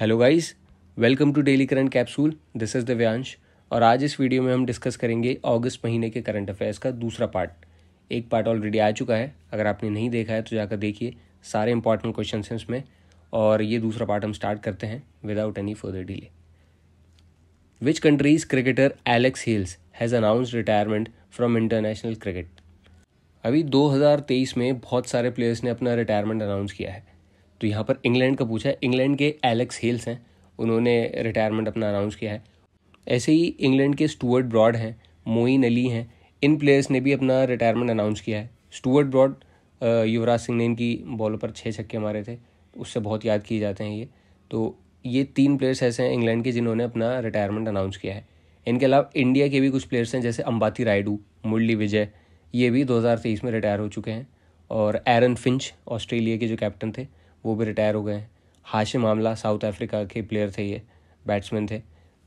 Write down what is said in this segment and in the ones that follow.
hello guys welcome to daily current capsule this is Divyansh और आज इस वीडियो में हम डिस्कस करेंगे अगस्त महीने के करंट अफेयर्स का दूसरा पार्ट एक पार्ट ऑलरेडी आ चुका है अगर आपने नहीं देखा है तो जाकर देखिए सारे इंपॉर्टेंट क्वेश्चन हैं इसमें और ये दूसरा पार्ट हम स्टार्ट करते हैं without any further delay which country's cricketer Alex Hales has announce retirement from international cricket अभी 2023 में बहुत सारे प्लेयर्स ने अपना रिटायरमेंट अनाउंस किया है तो यहाँ पर इंग्लैंड का पूछा है इंग्लैंड के एलेक्स हेल्स हैं उन्होंने रिटायरमेंट अपना अनाउंस किया है ऐसे ही इंग्लैंड के स्टूअर्ट ब्रॉड हैं मोइन अली हैं इन प्लेयर्स ने भी अपना रिटायरमेंट अनाउंस किया है स्टूअर्ट ब्रॉड युवराज सिंह ने इनकी बॉलों पर छः छक्के मारे थे उससे बहुत याद किए जाते हैं ये तो ये तीन प्लेयर्स ऐसे हैं इंग्लैंड के जिन्होंने अपना रिटायरमेंट अनाउंस किया है इनके अलावा इंडिया के भी कुछ प्लेयर्स हैं जैसे अंबाती रायडू मुरली विजय ये भी 2023 में रिटायर हो चुके हैं और एरन फिंच ऑस्ट्रेलिया के जो कैप्टन थे वो भी रिटायर हो गए हैं हाशिम मामला साउथ अफ्रीका के प्लेयर थे ये बैट्समैन थे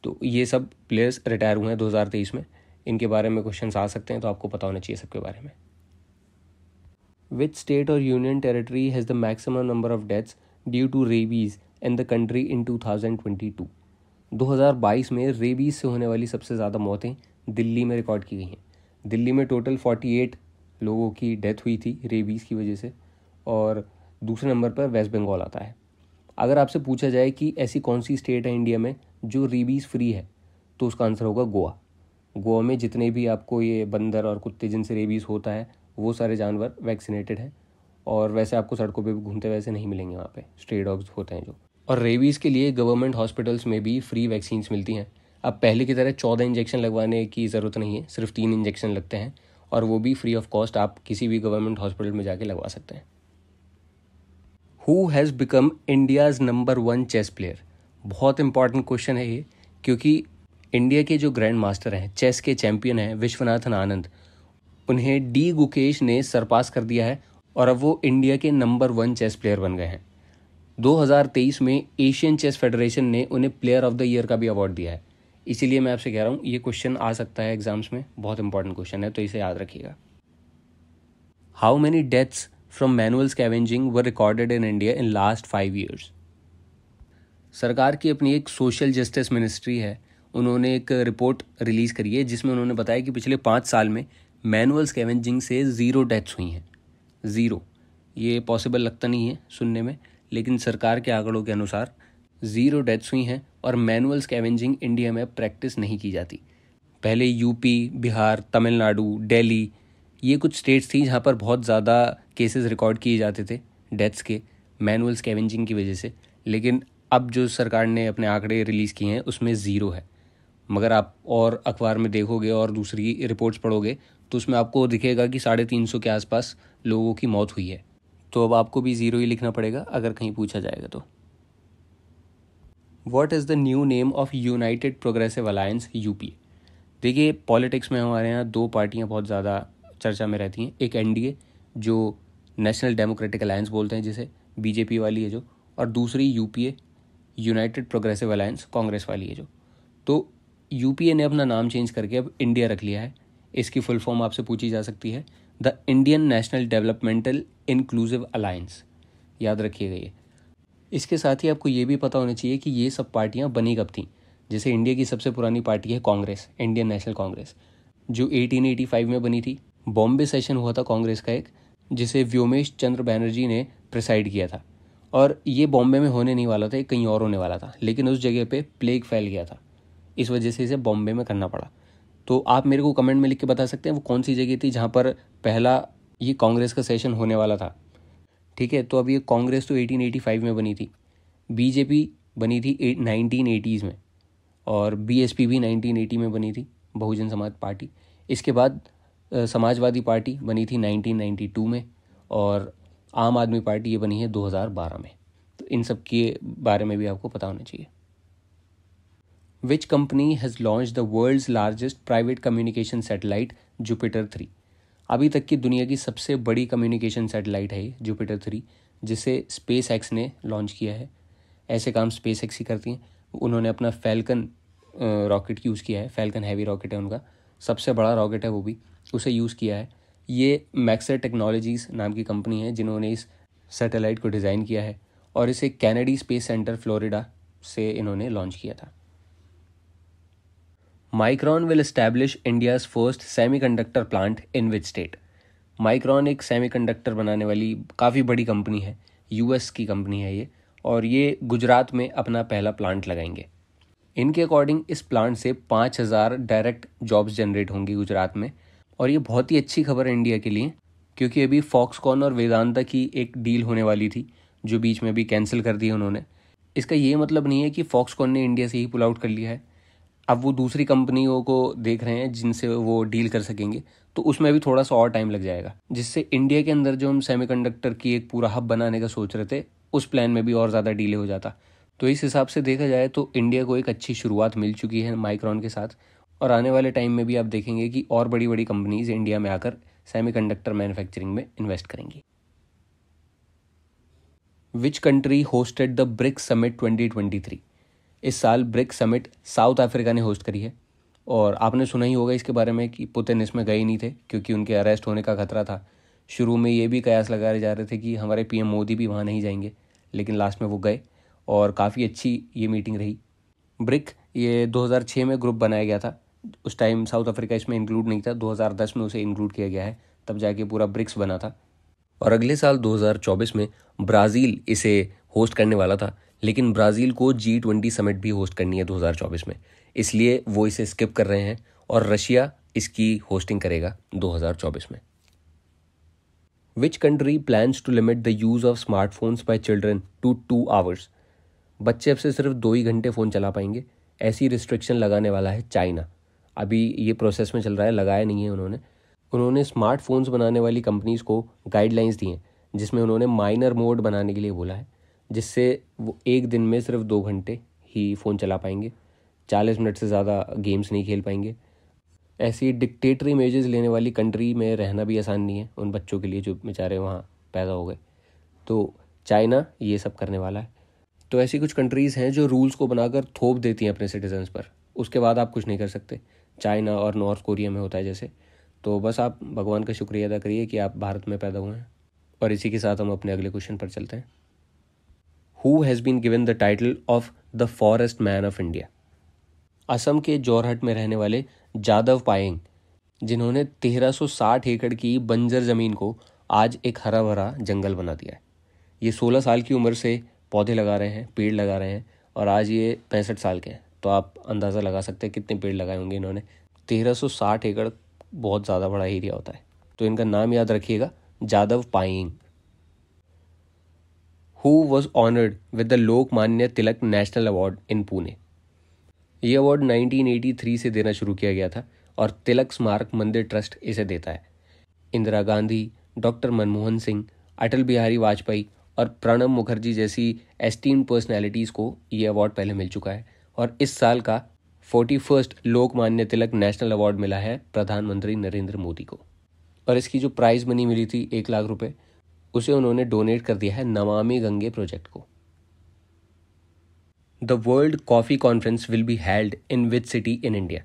तो ये सब प्लेयर्स रिटायर हुए हैं दो में इनके बारे में क्वेश्चन आ सकते हैं तो आपको पता होना चाहिए सबके बारे में विच स्टेट और union territory has the maximum number of deaths due to rabies in the country in two two thousand twenty दो हज़ार बाईस में रेबीज़ से होने वाली सबसे ज़्यादा मौतें दिल्ली में रिकॉर्ड की गई हैं दिल्ली में टोटल फोर्टी एट लोगों की डेथ हुई थी रेबीज़ की वजह से और दूसरे नंबर पर वेस्ट बंगाल आता है अगर आपसे पूछा जाए कि ऐसी कौन सी स्टेट है इंडिया में जो रीबीज़ फ्री है तो उसका आंसर होगा गोवा गोवा में जितने भी आपको ये बंदर और कुत्ते जिनसे रेबीज़ होता है वो सारे जानवर वैक्सीनेटेड हैं और वैसे आपको सड़कों पे भी घूमते वैसे नहीं मिलेंगे वहाँ पे स्ट्रे डॉग्स होते हैं जो और रेबीज़ के लिए गवर्नमेंट हॉस्पिटल्स में भी फ्री वैक्सीन्स मिलती हैं अब पहले की तरह चौदह इंजेक्शन लगवाने की ज़रूरत नहीं है सिर्फ तीन इंजेक्शन लगते हैं और वो भी फ्री ऑफ कॉस्ट आप किसी भी गवर्नमेंट हॉस्पिटल में जाके लगवा सकते हैं who has become India's number one chess player बहुत इंपॉर्टेंट क्वेश्चन है ये क्योंकि इंडिया के जो ग्रैंड मास्टर हैं चेस के चैंपियन हैं विश्वनाथन आनंद उन्हें डी गुकेश ने सरपास कर दिया है और अब वो इंडिया के नंबर वन चेस प्लेयर बन गए हैं 2023 में एशियन चेस फेडरेशन ने उन्हें प्लेयर ऑफ द ईयर का भी अवार्ड दिया है इसीलिए मैं आपसे कह रहा हूँ ये क्वेश्चन आ सकता है एग्जाम्स में बहुत इंपॉर्टेंट क्वेश्चन है तो इसे याद रखिएगा how many deaths from manual scavenging were recorded in India in last five years सरकार की अपनी एक सोशल जस्टिस मिनिस्ट्री है उन्होंने एक रिपोर्ट रिलीज़ करी है जिसमें उन्होंने बताया कि पिछले पाँच साल में मैनुअल स्कैवेंजिंग से ज़ीरो डेथ्स हुई हैं ज़ीरो ये पॉसिबल लगता नहीं है सुनने में लेकिन सरकार के आंकड़ों के अनुसार ज़ीरो डेथ्स हुई हैं और मैनुअल स्कैवेंजिंग इंडिया में प्रैक्टिस नहीं की जाती पहले यूपी बिहार तमिलनाडु दिल्ली ये कुछ स्टेट्स थी जहाँ पर बहुत ज़्यादा केसेस रिकॉर्ड किए जाते थे डेथ्स के मैनुअल स्कैवेंजिंग की वजह से लेकिन अब जो सरकार ने अपने आंकड़े रिलीज़ किए हैं उसमें ज़ीरो है मगर आप और अखबार में देखोगे और दूसरी रिपोर्ट्स पढ़ोगे तो उसमें आपको दिखेगा कि साढ़े तीन सौ के आसपास लोगों की मौत हुई है तो अब आपको भी ज़ीरो ही लिखना पड़ेगा अगर कहीं पूछा जाएगा तो what is the new name of United Progressive Alliance U P देखिए पॉलिटिक्स में हमारे यहाँ दो पार्टियाँ बहुत ज़्यादा चर्चा में रहती हैं एक ए जो नेशनल डेमोक्रेटिक अलायंस बोलते हैं जिसे बीजेपी वाली है जो और दूसरी UPA United Progressive Alliance Congress वाली है जो तो यूपीए ने अपना नाम चेंज करके अब इंडिया रख लिया है इसकी फुल फॉर्म आपसे पूछी जा सकती है the Indian National Developmental Inclusive Alliance याद रखिए गई इसके साथ ही आपको ये भी पता होना चाहिए कि ये सब पार्टियाँ बनी कब थी जैसे इंडिया की सबसे पुरानी पार्टी है कांग्रेस इंडियन नेशनल कांग्रेस जो 1885 में बनी थी बॉम्बे सेशन हुआ था कांग्रेस का एक जिसे व्योमेश चंद्र बैनर्जी ने प्रिसाइड किया था और ये बॉम्बे में होने नहीं वाला था ये कहीं और होने वाला था लेकिन उस जगह पे प्लेग फैल गया था इस वजह से इसे बॉम्बे में करना पड़ा तो आप मेरे को कमेंट में लिख के बता सकते हैं वो कौन सी जगह थी जहाँ पर पहला ये कांग्रेस का सेशन होने वाला था ठीक है तो अब ये कांग्रेस तो 1885 में बनी थी बीजेपी बनी थी नाइनटीन एटीज़ में और बी भी नाइनटीन में बनी थी बहुजन समाज पार्टी इसके बाद समाजवादी पार्टी बनी थी 1992 में और आम आदमी पार्टी ये बनी है 2012 में तो इन सब के बारे में भी आपको पता होना चाहिए which company has launch the world's largest private communication satellite Jupiter three अभी तक की दुनिया की सबसे बड़ी कम्युनिकेशन सेटेलाइट है जुपिटर थ्री जिसे स्पेस एक्स ने लॉन्च किया है ऐसे काम स्पेस एक्स ही करती हैं उन्होंने अपना फैल्कन रॉकेट यूज़ किया है फैल्कन हैवी रॉकेट है उनका सबसे बड़ा रॉकेट है वो भी उसे यूज़ किया है ये मैक्सर टेक्नोलॉजीज़ नाम की कंपनी है जिन्होंने इस सैटेलाइट को डिज़ाइन किया है और इसे कैनेडी स्पेस सेंटर फ्लोरिडा से इन्होंने लॉन्च किया था Micron will establish India's first semiconductor plant in which state Micron एक सेमीकंडक्टर बनाने वाली काफ़ी बड़ी कंपनी है यूएस की कंपनी है ये और ये गुजरात में अपना पहला प्लांट लगाएंगे इनके अकॉर्डिंग इस प्लांट से पाँच हज़ार डायरेक्ट जॉब्स जनरेट होंगी गुजरात में और ये बहुत ही अच्छी खबर है इंडिया के लिए क्योंकि अभी फॉक्सकॉन और वेदांता की एक डील होने वाली थी जो बीच में भी कैंसिल कर दी उन्होंने इसका ये मतलब नहीं है कि फॉक्सकॉन ने इंडिया से ही पुल आउट कर लिया है अब वो दूसरी कंपनियों को देख रहे हैं जिनसे वो डील कर सकेंगे तो उसमें भी थोड़ा सा और टाइम लग जाएगा जिससे इंडिया के अंदर जो हम सेमी की एक पूरा हब बनाने का सोच रहे थे उस प्लान में भी और ज़्यादा डीले हो जाता तो इस हिसाब से देखा जाए तो इंडिया को एक अच्छी शुरुआत मिल चुकी है माइक्रॉन के साथ और आने वाले टाइम में भी आप देखेंगे कि और बड़ी बड़ी कंपनीज इंडिया में आकर सेमीकंडक्टर मैन्युफैक्चरिंग में इन्वेस्ट करेंगी which country hosted the BRICS summit 2023 इस साल ब्रिक्स समिट साउथ अफ्रीका ने होस्ट करी है और आपने सुना ही होगा इसके बारे में कि पुतिन इसमें गए नहीं थे क्योंकि उनके अरेस्ट होने का खतरा था शुरू में ये भी कयास लगाए जा रहे थे कि हमारे पीएम मोदी भी वहाँ नहीं जाएंगे लेकिन लास्ट में वो गए और काफ़ी अच्छी ये मीटिंग रही ब्रिक ये 2006 में ग्रुप बनाया गया था उस टाइम साउथ अफ्रीका इसमें इंक्लूड नहीं था 2010 में उसे इंक्लूड किया गया है तब जाके पूरा ब्रिक्स बना था और अगले साल 2024 में ब्राज़ील इसे होस्ट करने वाला था लेकिन ब्राज़ील को जी ट्वेंटी समिट भी होस्ट करनी है 2024 में इसलिए वो इसे स्किप कर रहे हैं और रशिया इसकी होस्टिंग करेगा 2024 में which country plans to limit the use of smartphones by children to two hours बच्चे अब से सिर्फ दो ही घंटे फ़ोन चला पाएंगे ऐसी रिस्ट्रिक्शन लगाने वाला है चाइना अभी ये प्रोसेस में चल रहा है लगाया नहीं है उन्होंने उन्होंने स्मार्टफोन्स बनाने वाली कंपनीज़ को गाइडलाइंस दी हैं जिसमें उन्होंने माइनर मोड बनाने के लिए बोला है जिससे वो एक दिन में सिर्फ दो घंटे ही फ़ोन चला पाएंगे चालीस मिनट से ज़्यादा गेम्स नहीं खेल पाएंगे ऐसी डिक्टेटरी इमेजेस लेने वाली कंट्री में रहना भी आसान नहीं है उन बच्चों के लिए जो बेचारे वहाँ पैदा हो गए तो चाइना ये सब करने वाला है तो ऐसी कुछ कंट्रीज़ हैं जो रूल्स को बनाकर थोप देती हैं अपने सिटीजन्स पर उसके बाद आप कुछ नहीं कर सकते चाइना और नॉर्थ कोरिया में होता है जैसे तो बस आप भगवान का शुक्रिया अदा करिए कि आप भारत में पैदा हुए हैं और इसी के साथ हम अपने अगले क्वेश्चन पर चलते हैं who has been given the title of the forest man of India Assam के जोरहट में रहने वाले जादव पायेंग जिन्होंने 1360 एकड़ की बंजर ज़मीन को आज एक हरा भरा जंगल बना दिया है ये 16 साल की उम्र से पौधे लगा रहे हैं पेड़ लगा रहे हैं और आज ये पैंसठ साल के हैं तो आप अंदाज़ा लगा सकते हैं कितने पेड़ लगाए होंगे इन्होंने साठ एकड़ बहुत ज़्यादा बड़ा एरिया होता है तो इनका नाम याद रखिएगा Jadav Payeng who was honoured with the Lokmanya Tilak national award in Pune ये अवार्ड 1983 से देना शुरू किया गया था और तिलक स्मारक मंदिर ट्रस्ट इसे देता है इंदिरा गांधी डॉक्टर मनमोहन सिंह अटल बिहारी वाजपेयी और प्रणब मुखर्जी जैसी एस्टीम पर्सनैलिटीज़ को ये अवार्ड पहले मिल चुका है और इस साल का forty first Lokmanya Tilak national award मिला है प्रधानमंत्री नरेंद्र मोदी को और इसकी जो प्राइज़ मनी मिली थी एक लाख रुपए उसे उन्होंने डोनेट कर दिया है नमामि गंगे प्रोजेक्ट को the world coffee conference will be held in which city in India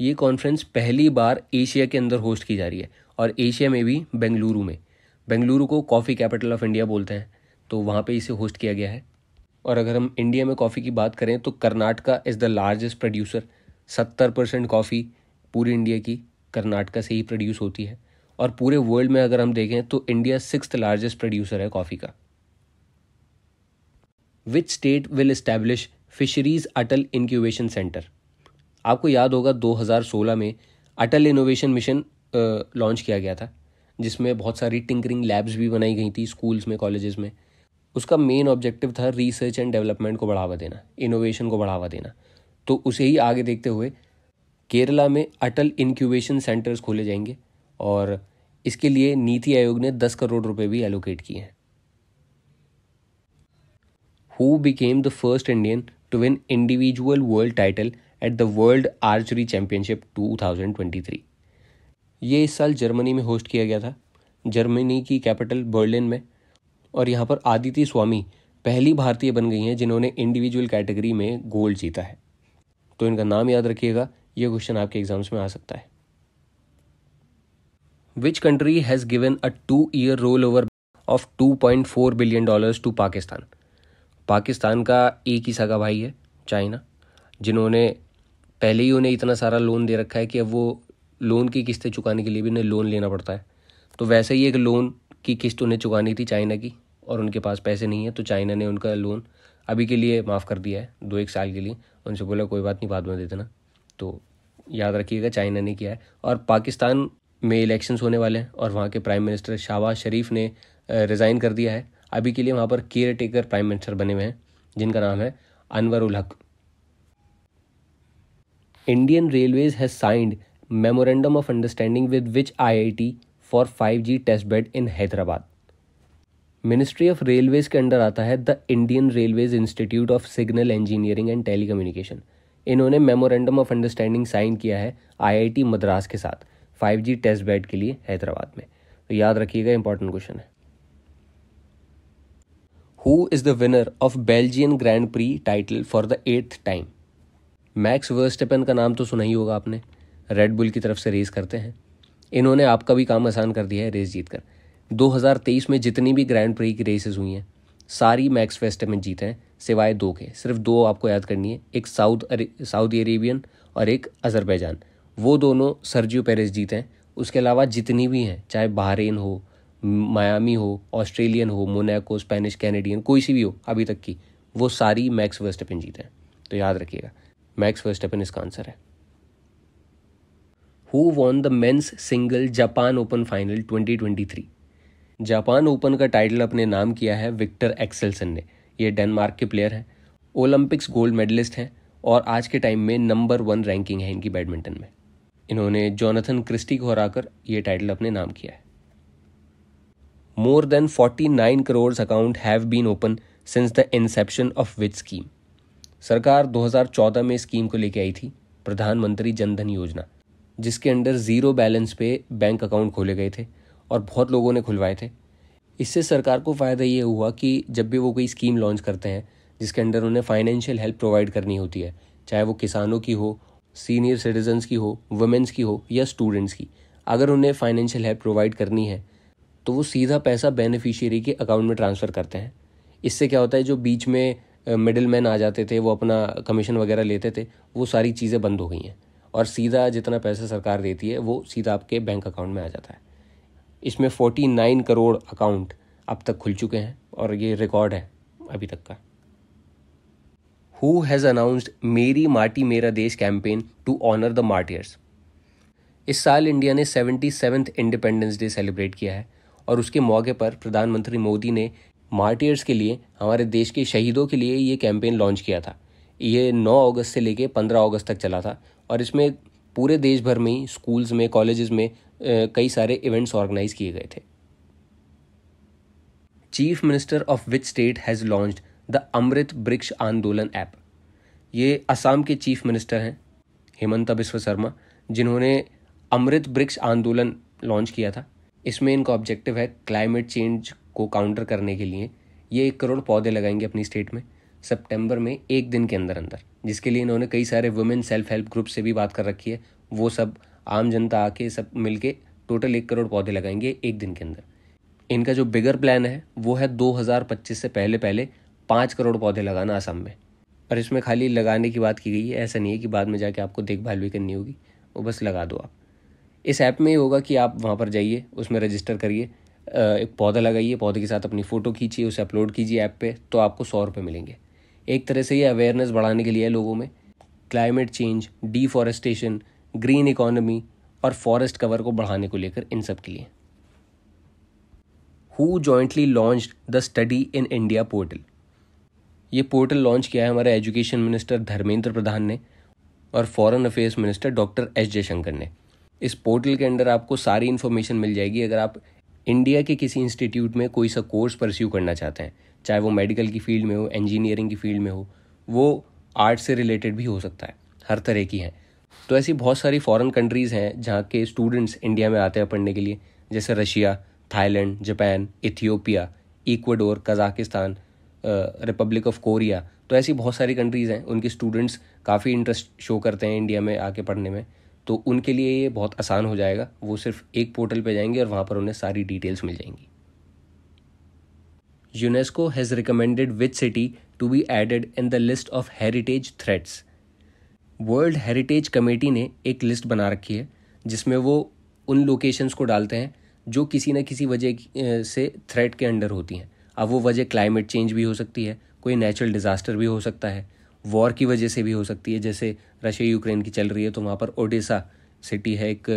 ये कॉन्फ्रेंस पहली बार एशिया के अंदर होस्ट की जा रही है और एशिया में भी बेंगलुरु में बेंगलुरु को कॉफ़ी कैपिटल ऑफ इंडिया बोलते हैं तो वहाँ पे इसे होस्ट किया गया है और अगर हम इंडिया में कॉफ़ी की बात करें तो Karnataka is the largest producer सत्तर परसेंट कॉफ़ी पूरी इंडिया की कर्नाटका से ही प्रोड्यूस होती है और पूरे वर्ल्ड में अगर हम देखें तो इंडिया सिक्स लार्जेस्ट प्रोड्यूसर है कॉफ़ी का which state will establish fisheries Atal incubation centre आपको याद होगा 2016 में अटल इनोवेशन मिशन लॉन्च किया गया था जिसमें बहुत सारी टिंकरिंग लैब्स भी बनाई गई थी स्कूल्स में कॉलेजेस में उसका मेन ऑब्जेक्टिव था रिसर्च एंड डेवलपमेंट को बढ़ावा देना इनोवेशन को बढ़ावा देना तो उसे ही आगे देखते हुए केरला में अटल इनक्यूबेशन सेंटर्स खोले जाएंगे और इसके लिए नीति आयोग ने दस करोड़ रुपए भी एलोकेट किए हैं who became the first Indian to win individual world title at the world archery championship 2023 ये इस साल जर्मनी में होस्ट किया गया था जर्मनी की कैपिटल बर्लिन में और यहाँ पर आदिति स्वामी पहली भारतीय बन गई हैं जिन्होंने इंडिविजुअल कैटेगरी में गोल्ड जीता है तो इनका नाम याद रखिएगा ये क्वेश्चन आपके एग्जाम्स में आ सकता है which country has given a two year rollover of two point four billion dollar to Pakistan Pakistan का एक ही सगा भाई है चाइना जिन्होंने पहले ही उन्हें इतना सारा लोन दे रखा है कि अब वो लोन की किस्तें चुकाने के लिए भी उन्हें लोन लेना पड़ता है तो वैसे ही एक लोन की किस्त उन्हें चुकानी थी चाइना की और उनके पास पैसे नहीं है तो चाइना ने उनका लोन अभी के लिए माफ़ कर दिया है दो एक साल के लिए उनसे बोला कोई बात नहीं बाद में दे देना तो याद रखिएगा चाइना ने किया है और पाकिस्तान में इलेक्शंस होने वाले हैं और वहाँ के प्राइम मिनिस्टर शाहबाज शरीफ ने रिज़ाइन कर दिया है अभी के लिए वहाँ पर केयर टेकर प्राइम मिनिस्टर बने हुए हैं जिनका नाम है Anwar ul Haq has signed memorandum of understanding with which I I T for five G test bed in Hyderabad ministry of railways के अंडर आता है the Indian railways institute of signal engineering and telecommunication इन्होंने मेमोरेंडम ऑफ अंडरस्टैंडिंग साइन किया है T Madras के साथ five G test bed के लिए हैदराबाद में तो याद रखिएगा इंपॉर्टेंट क्वेश्चन है who is the winner of Belgian grand prix title for the eighth time Max Verstappen का नाम तो सुना ही होगा आपने रेड बुल की तरफ से रेस करते हैं इन्होंने आपका भी काम आसान कर दिया है रेस जीत कर दो में जितनी भी ग्रैंड प्री की रेसेस हुई हैं सारी मैक्स फेस्ट में जीते हैं सिवाय दो के सिर्फ दो आपको याद करनी है एक साउथ साउदी अरेबियन और एक अजरबैजान वो दोनों सर्जियो पेरेस जीते हैं उसके अलावा जितनी भी हैं चाहे बहरीन हो मायामी हो ऑस्ट्रेलियन हो मोनाको स्पेनिश कैनेडियन कोई सी भी हो अभी तक की वो सारी मैक्स वर्स्टपिन जीते हैं तो याद रखिएगा मैक्स वर्स्टपिन इसका आंसर है who won the men's single Japan open final 2023 Japan open का टाइटल अपने नाम किया है विक्टर एक्सेलसन ने ये डेनमार्क के प्लेयर हैं ओलंपिक्स गोल्ड मेडलिस्ट हैं और आज के टाइम में नंबर वन रैंकिंग है इनकी बैडमिंटन में इन्होंने जोनाथन क्रिस्टी को हराकर ये टाइटल अपने नाम किया है more than 49 crore account have been open since the inception of which scheme सरकार 2014 में स्कीम को लेके आई थी प्रधानमंत्री जनधन योजना जिसके अंडर ज़ीरो बैलेंस पे बैंक अकाउंट खोले गए थे और बहुत लोगों ने खुलवाए थे इससे सरकार को फ़ायदा ये हुआ कि जब भी वो कोई स्कीम लॉन्च करते हैं जिसके अंडर उन्हें फाइनेंशियल हेल्प प्रोवाइड करनी होती है चाहे वो किसानों की हो सीनियर सिटीजन्स की हो वुमेंस की हो या स्टूडेंट्स की अगर उन्हें फाइनेंशियल हेल्प प्रोवाइड करनी है तो वो सीधा पैसा बेनिफिशियरी के अकाउंट में ट्रांसफ़र करते हैं इससे क्या होता है जो बीच में मिडिल मैन आ जाते थे वो अपना कमीशन वगैरह लेते थे वो सारी चीज़ें बंद हो गई हैं और सीधा जितना पैसा सरकार देती है वो सीधा आपके बैंक अकाउंट में आ जाता है इसमें फोर्टी नाइन करोड़ अकाउंट अब तक खुल चुके हैं और ये रिकॉर्ड है अभी तक का हु हैज़ अनाउंस्ड मेरी माटी मेरा देश campaign to honour the martyrs इस साल इंडिया ने seventy seventh independence day celebrate किया है और उसके मौके पर प्रधानमंत्री मोदी ने मार्टियर्स के लिए हमारे देश के शहीदों के लिए ये कैंपेन लॉन्च किया था ये 9 अगस्त से लेके 15 अगस्त तक चला था और इसमें पूरे देश भर में स्कूल्स में कॉलेजेस में कई सारे इवेंट्स ऑर्गेनाइज किए गए थे chief minister of which state has launch the Amrit Vriksh Andolan app ये असम के चीफ मिनिस्टर हैं हेमंता बिस्व शर्मा जिन्होंने अमृत वृक्ष आंदोलन लॉन्च किया था इसमें इनका ऑब्जेक्टिव है क्लाइमेट चेंज को काउंटर करने के लिए ये एक करोड़ पौधे लगाएंगे अपनी स्टेट में सितंबर में एक दिन के अंदर अंदर जिसके लिए इन्होंने कई सारे वुमेन सेल्फ हेल्प ग्रुप से भी बात कर रखी है वो सब आम जनता आके सब मिल टोटल एक करोड़ पौधे लगाएंगे एक दिन के अंदर इनका जो बिगर प्लान है वो है 2025 से पहले पहले पाँच करोड़ पौधे लगाना असम में और इसमें खाली लगाने की बात की गई है ऐसा नहीं है कि बाद में जाके आपको देखभाल भी करनी होगी वो बस लगा दो आप इस ऐप में ये होगा कि आप वहाँ पर जाइए उसमें रजिस्टर करिए एक पौधा लगाइए पौधे के साथ अपनी फ़ोटो खींचिए उसे अपलोड कीजिए ऐप पे तो आपको सौ रुपये मिलेंगे एक तरह से ये अवेयरनेस बढ़ाने के लिए है लोगों में climate change deforestation green economy और फॉरेस्ट कवर को बढ़ाने को लेकर इन सब के लिए who jointly launch the study in India portal ये पोर्टल लॉन्च किया है हमारे एजुकेशन मिनिस्टर धर्मेंद्र प्रधान ने और foreign affairs minister doctor S Jaishankar ने इस पोर्टल के अंदर आपको सारी इन्फॉर्मेशन मिल जाएगी अगर आप इंडिया के किसी इंस्टीट्यूट में कोई सा कोर्स परस्यू करना चाहते हैं चाहे वो मेडिकल की फील्ड में हो इंजीनियरिंग की फील्ड में हो वो आर्ट से रिलेटेड भी हो सकता है हर तरह की हैं तो ऐसी बहुत सारी फॉरेन कंट्रीज़ हैं जहाँ के स्टूडेंट्स इंडिया में आते हैं पढ़ने के लिए जैसे Russia Thailand Japan Ethiopia Ecuador Kazakhstan republic of Korea तो ऐसी बहुत सारी कंट्रीज़ हैं उनके स्टूडेंट्स काफ़ी इंटरेस्ट शो करते हैं इंडिया में आके पढ़ने में तो उनके लिए ये बहुत आसान हो जाएगा वो सिर्फ एक पोर्टल पे जाएंगे और वहाँ पर उन्हें सारी डिटेल्स मिल जाएंगी UNESCO has recommended which city to be added in the list of heritage threats world heritage committee ने एक लिस्ट बना रखी है जिसमें वो उन लोकेशंस को डालते हैं जो किसी न किसी वजह से थ्रेट के अंडर होती हैं अब वो वजह क्लाइमेट चेंज भी हो सकती है कोई नेचुरल डिज़ास्टर भी हो सकता है वॉर की वजह से भी हो सकती है जैसे रशिया यूक्रेन की चल रही है तो वहाँ पर ओडिशा सिटी है एक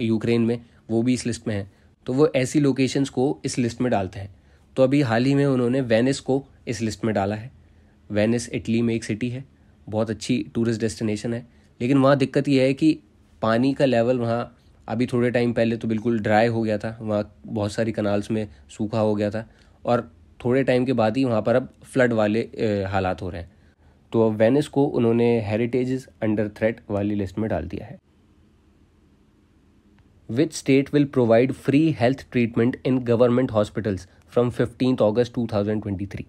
यूक्रेन में वो भी इस लिस्ट में है तो वो ऐसी लोकेशंस को इस लिस्ट में डालते हैं तो अभी हाल ही में उन्होंने वेनिस को इस लिस्ट में डाला है वेनिस इटली में एक सिटी है बहुत अच्छी टूरिस्ट डेस्टिनेशन है लेकिन वहाँ दिक्कत यह है कि पानी का लेवल वहाँ अभी थोड़े टाइम पहले तो बिल्कुल ड्राई हो गया था वहाँ बहुत सारी कनाल्स में सूखा हो गया था और थोड़े टाइम के बाद ही वहाँ पर अब फ्लड वाले हालात हो रहे हैं तो अब वेनिस को उन्होंने हेरिटेज अंडर थ्रेट वाली लिस्ट में डाल दिया है which state will provide free health treatment in government hospitals from fifteen August two thousand twenty three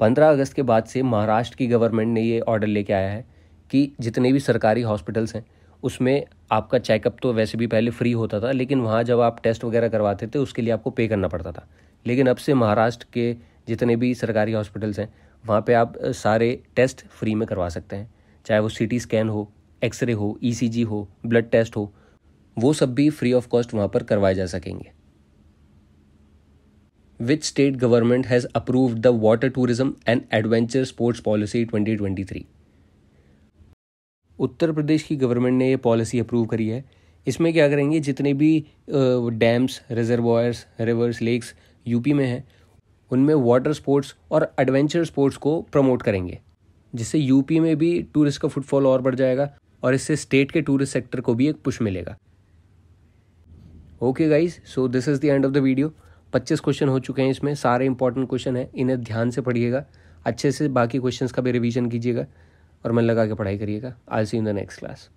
पंद्रह अगस्त के बाद से महाराष्ट्र की गवर्नमेंट ने ये ऑर्डर लेके आया है कि जितने भी सरकारी हॉस्पिटल्स हैं उसमें आपका चेकअप तो वैसे भी पहले फ्री होता था लेकिन वहाँ जब आप टेस्ट वगैरह करवाते थे उसके लिए आपको पे करना पड़ता था लेकिन अब से महाराष्ट्र के जितने भी सरकारी हॉस्पिटल्स हैं वहाँ पे आप सारे टेस्ट फ्री में करवा सकते हैं चाहे वो सी टी स्कैन हो एक्सरे हो ई हो ब्लड टेस्ट हो वो सब भी फ्री ऑफ कॉस्ट वहाँ पर करवाए जा सकेंगे which state government has approve the water tourism and adventure sports policy 2023 Uttar Pradesh की गवर्नमेंट ने ये पॉलिसी अप्रूव करी है इसमें क्या करेंगे जितने भी dams reservoirs rivers lakes UP में हैं उनमें वाटर स्पोर्ट्स और एडवेंचर स्पोर्ट्स को प्रमोट करेंगे जिससे यूपी में भी टूरिस्ट का फुटफॉल और बढ़ जाएगा और इससे स्टेट के टूरिस्ट सेक्टर को भी एक पुश मिलेगा okay guys so this is the end of the video पच्चीस क्वेश्चन हो चुके हैं इसमें सारे इंपॉर्टेंट क्वेश्चन हैं इन्हें ध्यान से पढ़िएगा अच्छे से बाकी क्वेश्चंस का भी रिवीजन कीजिएगा और मन लगा के पढ़ाई करिएगा I see in the next class